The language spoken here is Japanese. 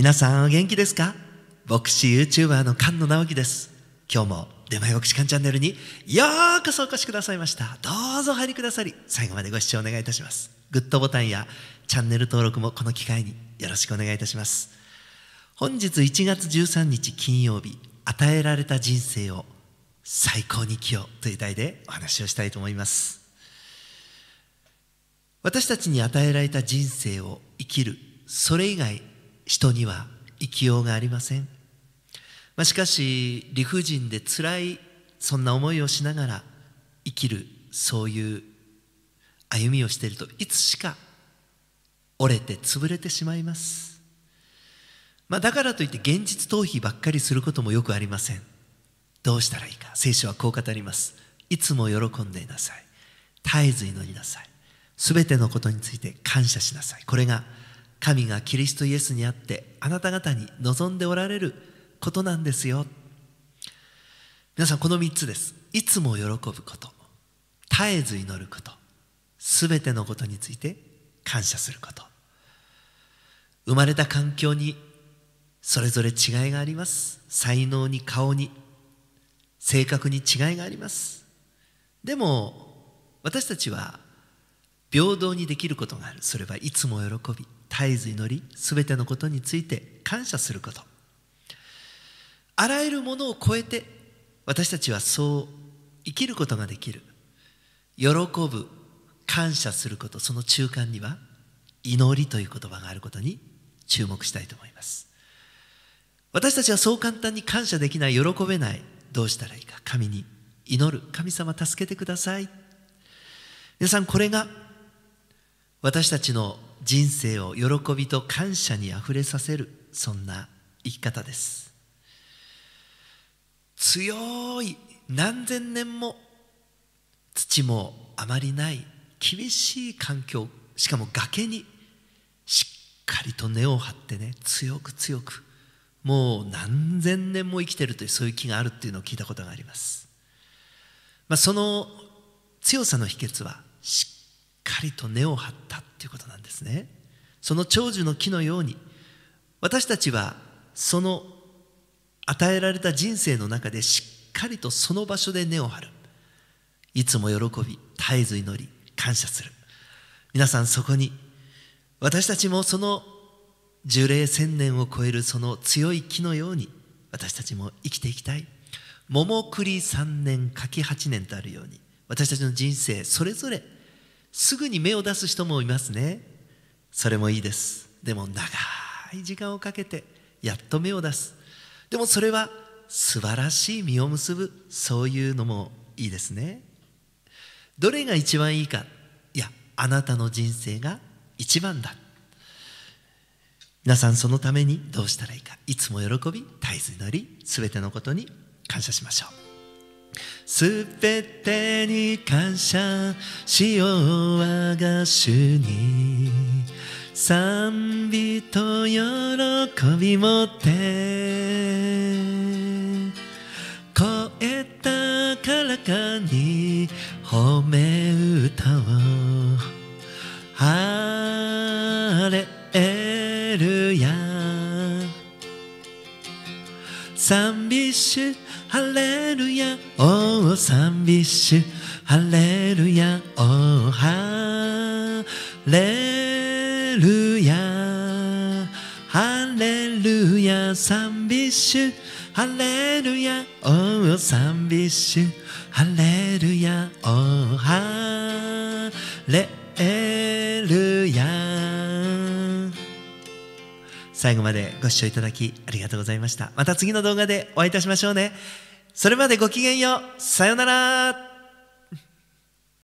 皆さんお元気ですか牧師 YouTuber の菅野直樹です今日も出前牧師館チャンネルにようこそお越しくださいましたどうぞお入りくださり最後までご視聴お願いいたしますグッドボタンやチャンネル登録もこの機会によろしくお願いいたします本日1月13日金曜日与えられた人生を最高に生きようという題でお話をしたいと思います私たちに与えられた人生を生きるそれ以外人には生きようがありません、まあ、しかし理不尽でつらいそんな思いをしながら生きるそういう歩みをしているといつしか折れて潰れてしまいます、まあ、だからといって現実逃避ばっかりすることもよくありませんどうしたらいいか聖書はこう語りますいつも喜んでいなさい絶えず祈りなさいすべてのことについて感謝しなさいこれが「神がキリストイエスにあってあなた方に望んでおられることなんですよ皆さんこの3つですいつも喜ぶこと絶えず祈ることすべてのことについて感謝すること生まれた環境にそれぞれ違いがあります才能に顔に性格に違いがありますでも私たちは平等にできることがあるそれはいつも喜び絶えず祈り全てのことについて感謝することあらゆるものを超えて私たちはそう生きることができる喜ぶ感謝することその中間には祈りという言葉があることに注目したいと思います私たちはそう簡単に感謝できない喜べないどうしたらいいか神に祈る神様助けてください皆さんこれが私たちの人生を喜びと感謝にあふれさせるそんな生き方です強い何千年も土もあまりない厳しい環境しかも崖にしっかりと根を張ってね強く強くもう何千年も生きてるというそういう木があるっていうのを聞いたことがあります、まあ、その強さの秘訣はしっかりと根を張ったっていうことなんですねその長寿の木のように私たちはその与えられた人生の中でしっかりとその場所で根を張るいつも喜び絶えず祈り感謝する皆さんそこに私たちもその樹齢千年を超えるその強い木のように私たちも生きていきたい桃栗3年柿8年とあるように私たちの人生それぞれすぐに芽を出す人もいますねそれもいいですでも長い時間をかけてやっと芽を出すでもそれは素晴らしい実を結ぶそういうのもいいですねどれが一番いいかいやあなたの人生が一番だ皆さんそのためにどうしたらいいかいつも喜び絶えず祈り全てのことに感謝しましょうすべてに感謝しよう我が主に賛美と喜びもって超えたからかに褒め歌をハレルヤ賛美主ハレルヤおお賛美主ハレルヤおおハレルヤハレルヤ賛美主ハレルヤおお賛美主ハレルヤおおハレルヤ最後までご視聴いただきありがとうございましたまた次の動画でお会いいたしましょうねそれまでごきげんようさようなら